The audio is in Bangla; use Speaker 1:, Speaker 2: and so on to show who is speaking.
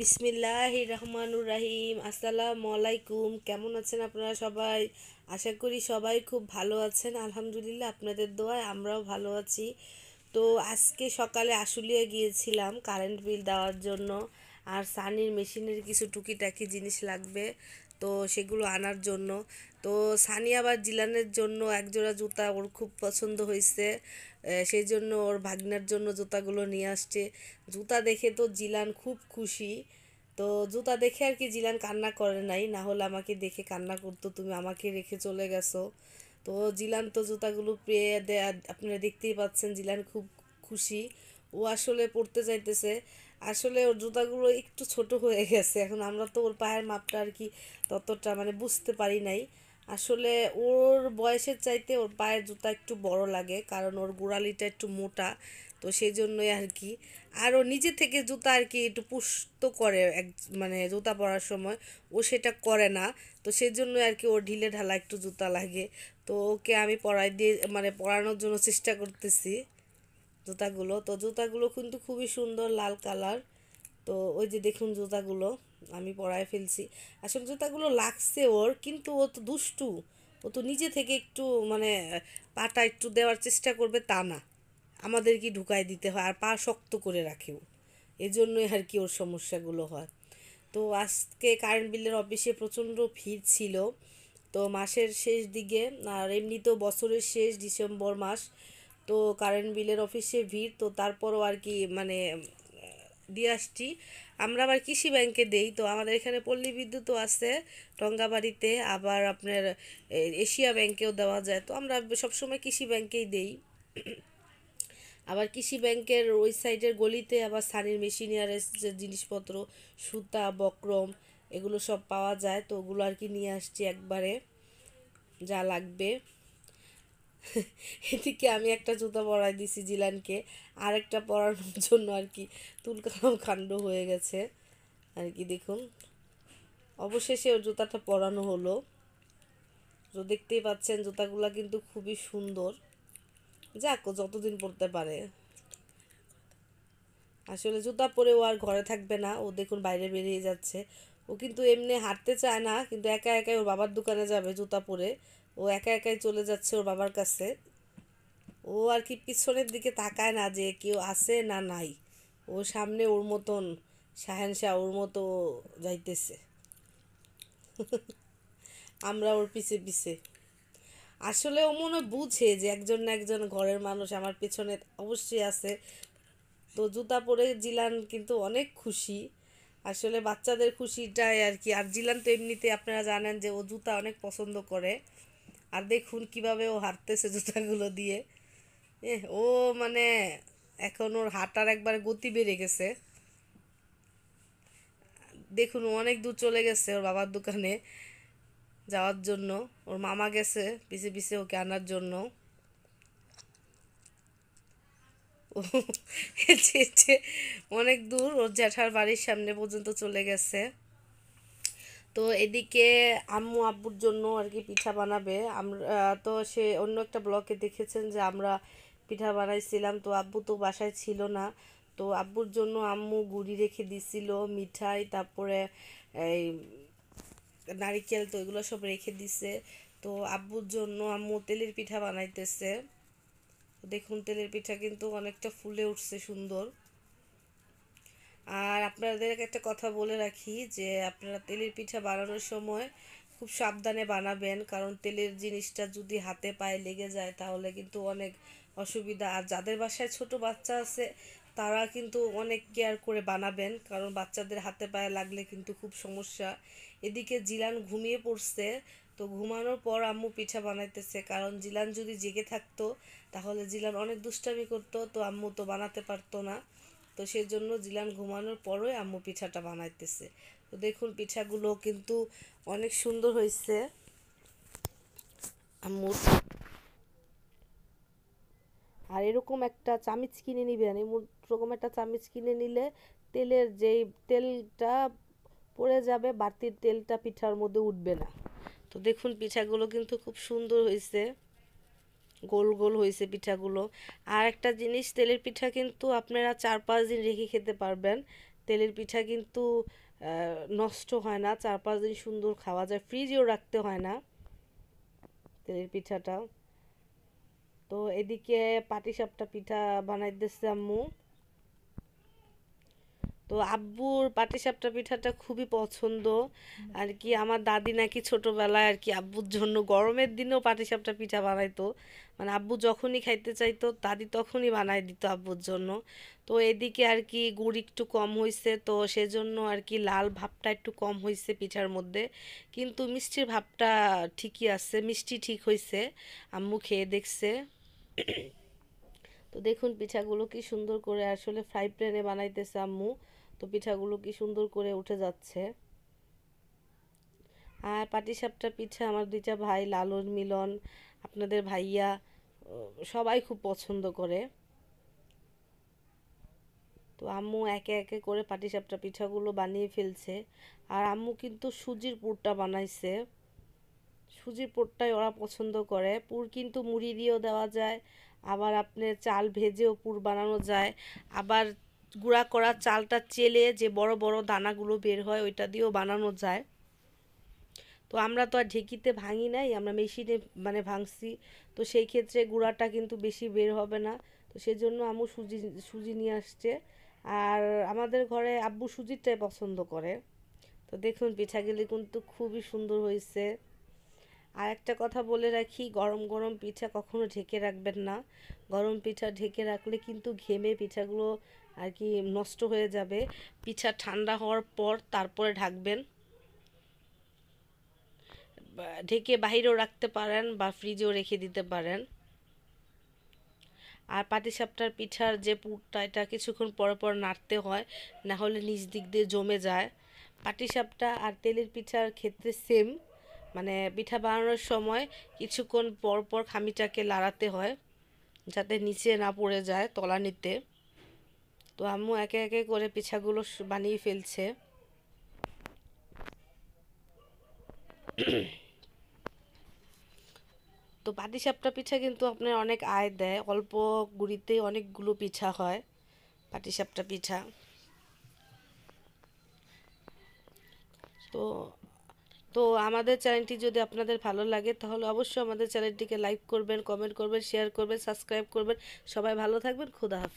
Speaker 1: বিসমিল্লাহ রহমানুর রাহিম আসসালামু আলাইকুম কেমন আছেন আপনারা সবাই আশা করি সবাই খুব ভালো আছেন আলহামদুলিল্লাহ আপনাদের দোয়ায় আমরাও ভালো আছি তো আজকে সকালে আশুলিয়া গিয়েছিলাম কারেন্ট বিল দেওয়ার জন্য আর সানির মেশিনের কিছু টুকিটাকি জিনিস লাগবে তো সেগুলো আনার জন্য তো সানিয়া বা জিলানের জন্য একজোড়া জুতা ওর খুব পছন্দ হয়েছে সেই জন্য ওর ভাগ্নার জন্য জুতাগুলো নিয়ে আসছে জুতা দেখে তো জিলান খুব খুশি তো জুতা দেখে আর কি জিলান কান্না করে নাই না হলে আমাকে দেখে কান্না করতো তুমি আমাকে রেখে চলে গেছো তো জিলান তো জুতাগুলো পেয়ে দেয় আপনারা দেখতেই পাচ্ছেন জিলান খুব খুশি ও আসলে পড়তে চাইতেছে আসলে ওর জুতাগুলো একটু ছোট হয়ে গেছে এখন আমরা তো ওর পায়ের মাপটা আর কি ততটা মানে বুঝতে পারি নাই আসলে ওর বয়সের চাইতে ওর পায়ের জুতা একটু বড় লাগে কারণ ওর গোড়ালিটা একটু মোটা তো সেই জন্যই আর কি আর ও নিজে থেকে জুতা আর কি একটু পুষ্ট করে এক মানে জুতা পরার সময় ও সেটা করে না তো সেই জন্যই আর কি ওর ঢিলে ঢালা একটু জুতা লাগে তো ওকে আমি পড়াই দিয়ে মানে পরানোর জন্য চেষ্টা করতেছি জুতাগুলো তো জুতাগুলো কিন্তু খুবই সুন্দর লাল কালার তো ওই যে দেখুন জুতাগুলো আমি পরায় ফেলছি আসলে জুতাগুলো লাগছে ওর কিন্তু ও তো দুষ্টু ও তো নিজে থেকে একটু মানে পাটা একটু দেওয়ার চেষ্টা করবে তা না কি ঢুকায় দিতে হয় আর পা শক্ত করে রাখেও এজন্যই আর কি ওর সমস্যাগুলো হয় তো আজকে কারেন্ট বিলের অফিসে প্রচণ্ড ভিড় ছিল তো মাসের শেষ দিকে আর এমনি তো বছরের শেষ ডিসেম্বর মাস তো কারেন্ট বিলের অফিসে ভিড় তো তারপরও আর কি মানে দিয়ে আসছি আমরা আবার কৃষি ব্যাংকে দেই তো আমাদের এখানে পল্লী বিদ্যুৎও আছে টঙ্গাবাড়িতে আবার আপনার এশিয়া ব্যাংকেও দেওয়া যায় তো আমরা সবসময় কৃষি ব্যাংকেই দেই আবার কৃষি ব্যাংকের ওই সাইডের গলিতে আবার সানির মেশিনিয়ারের যে জিনিসপত্র সুতা বক্রম এগুলো সব পাওয়া যায় তো ওগুলো আর কি নিয়ে আসছি একবারে যা লাগবে এদিকে আমি একটা জুতা পরাই দিছি জিলানকে আরেকটা পরানোর জন্য আর কি তুলকালাম কাণ্ড হয়ে গেছে আর কি দেখুন অবশেষে ওর জুতাটা পরানো হলো তো দেখতেই পাচ্ছেন জুতাগুলো কিন্তু খুবই সুন্দর যাক ও যতদিন পরতে পারে আসলে জুতা পরে ও আর ঘরে থাকবে না ও দেখুন বাইরে বেরিয়ে যাচ্ছে ও কিন্তু এমনি হাঁটতে চায় না কিন্তু একা একাই ওর বাবার দোকানে যাবে জুতা পরে ও একা একাই চলে যাচ্ছে ওর বাবার কাছে ও আর কি পিছনের দিকে তাকায় না যে কেউ আছে না নাই ও সামনে ওর মতন শাহেনশাহ ওর মতো যাইতেছে আমরা ওর পিছে পিছে আসলে ও মনে বুঝে যে একজন না একজন ঘরের মানুষ আমার পেছনে অবশ্যই আছে তো জুতা পরে জিলান কিন্তু অনেক খুশি আসলে বাচ্চাদের খুশিটাই আর কি আর জিলান তো এমনিতে আপনারা জানেন যে ও জুতা অনেক পছন্দ করে আর দেখুন কীভাবে ও হাঁটতেছে জুতাগুলো দিয়ে ও মানে এখন ওর হাঁটার একবার গতি বেড়ে গেছে দেখুন অনেক দূর চলে গেছে ওর বাবার দোকানে যাওয়ার জন্য ওর মামা গেছে পিছে পিছে ওকে আনার জন্য অনেক দূর ওর জ্যাঠার বাড়ির সামনে পর্যন্ত চলে গেছে তো এদিকে আম্মু আব্বুর জন্য আর কি পিঠা বানাবে আমরা তো সে অন্য একটা ব্লকে দেখেছেন যে আমরা পিঠা বানাইছিলাম তো আব্বু তো বাসায় ছিল না তো আব্বুর জন্য আম্মু গুড়ি রেখে দিছিল মিঠাই তারপরে এই নারিকেল তো এগুলো সব রেখে দিছে তো আব্বুর জন্য আম্মু তেলের পিঠা বানাইতেছে দেখুন তেলের পিঠা কিন্তু অনেকটা ফুলে উঠছে সুন্দর আর আপনাদের একটা কথা বলে রাখি যে আপনারা তেলের পিঠা বানানোর সময় খুব সাবধানে বানাবেন কারণ তেলের জিনিসটা যদি হাতে পায়ে লেগে যায় তাহলে কিন্তু অনেক অসুবিধা আর যাদের বাসায় ছোট বাচ্চা আছে তারা কিন্তু অনেক কেয়ার করে বানাবেন কারণ বাচ্চাদের হাতে পায়ে লাগলে কিন্তু খুব সমস্যা এদিকে জিলান ঘুমিয়ে পড়ছে তো ঘুমানোর পর আম্মু পিঠা বানাইতেছে কারণ জিলান যদি জেগে থাকতো তাহলে জিলান অনেক দুষ্টামি করতো তো আম্মু তো বানাতে পারতো না তো সেজন্য জিলান ঘুমানোর পরেই আম্মু পিঠাটা বানাইতেছে তো দেখুন পিঠাগুলো কিন্তু অনেক সুন্দর হয়েছে আম্মুর আর এরকম একটা চামিচ কিনে নিবেন এরকম একটা চামিচ কিনে নিলে তেলের যেই তেলটা পড়ে যাবে বাড়তির তেলটা পিঠার মধ্যে উঠবে না তো দেখুন পিঠাগুলো কিন্তু খুব সুন্দর হয়েছে গোল গোল হয়েছে পিঠাগুলো আর একটা জিনিস তেলের পিঠা কিন্তু আপনারা চার পাঁচ দিন রেখে খেতে পারবেন তেলের পিঠা কিন্তু নষ্ট হয় না চার পাঁচ দিন সুন্দর খাওয়া যায় ফ্রিজেও রাখতে হয় না তেলের পিঠাটা তো এদিকে পাটিসাপটা পিঠা বানাই দিচ্ছে আম্মু তো আব্বুর পাটিসাপটা পিঠাটা খুবই পছন্দ আর কি আমার দাদি নাকি ছোটোবেলায় আর কি আব্বুর জন্য গরমের দিনেও পাটিসাপটা পিঠা বানাইতো মানে আব্বু যখনই খাইতে চাইতো দাদি তখনই বানাই দিত আব্বুর জন্য তো এদিকে আর কি গুড় একটু কম হয়েছে তো সেজন্য আর কি লাল ভাবটা একটু কম হয়েছে পিঠার মধ্যে কিন্তু মিষ্টির ভাবটা ঠিকই আছে মিষ্টি ঠিক হয়েছে আম্মু খেয়ে দেখছে তো দেখুন পিঠাগুলো কি সুন্দর করে আসলে ফ্রাই প্যানে বানাইতেছে আম্মু তো পিঠাগুলো কি সুন্দর করে উঠে যাচ্ছে আর পাটিসাপটা পিঠা আমার দুইটা ভাই লালন মিলন আপনাদের ভাইয়া সবাই খুব পছন্দ করে তো আম্মু একে একে করে পাটিসাপটা পিঠাগুলো বানিয়ে ফেলছে আর আম্মু কিন্তু সুজির পুরটা বানাইছে সুজির পুরটাই ওরা পছন্দ করে পুর কিন্তু মুড়ি দিয়েও দেওয়া যায় আবার আপনার চাল ভেজেও পুর বানানো যায় আবার গুঁড়া করা চালটা চেলে যে বড় বড় দানাগুলো বের হয় ওইটা দিয়েও বানানো যায় তো আমরা তো আর ঢেকিতে ভাঙি নাই আমরা মেশিনে মানে ভাঙছি তো সেই ক্ষেত্রে গুঁড়াটা কিন্তু বেশি বের হবে না তো সেজন্য আমু সুজি সুজি নিয়ে আসছে আর আমাদের ঘরে আব্বু সুজিটাই পছন্দ করে তো দেখুন পিঠাগুলি কিন্তু খুবই সুন্দর হয়েছে আর একটা কথা বলে রাখি গরম গরম পিঠা কখনো ঢেকে রাখবেন না গরম পিঠা ঢেকে রাখলে কিন্তু ঘেমে পিঠাগুলো আর কি নষ্ট হয়ে যাবে পিঠা ঠান্ডা হওয়ার পর তারপরে ঢাকবেন ঢেকে বাহিরেও রাখতে পারেন বা ফ্রিজেও রেখে দিতে পারেন আর পাটিসাপটার পিঠার যে পুরটা এটা কিছুক্ষণ পর পর নাড়তে হয় না হলে নিচ দিক দিয়ে জমে যায় পাটিসাপটা আর তেলের পিঠার ক্ষেত্রে সেম মানে পিঠা বানানোর সময় কিছুক্ষণ পর পর খামিটাকে লাড়াতে হয় যাতে নিচে না পড়ে যায় তলানিতে তো আম্মু একে একে করে পিঠাগুলো বানিয়ে ফেলছে তো পাটিসাপটা পিঠা কিন্তু আপনার অনেক আয় দেয় অল্প গুড়িতে অনেকগুলো পিঠা হয় পাটিসাপটা পিঠা তো তো আমাদের চ্যানেলটি যদি আপনাদের ভালো লাগে তাহলে অবশ্যই আমাদের চ্যানেলটিকে লাইক করবেন কমেন্ট করবেন শেয়ার করবেন সাবস্ক্রাইব করবেন সবাই ভালো থাকবেন খুদা হাফেজ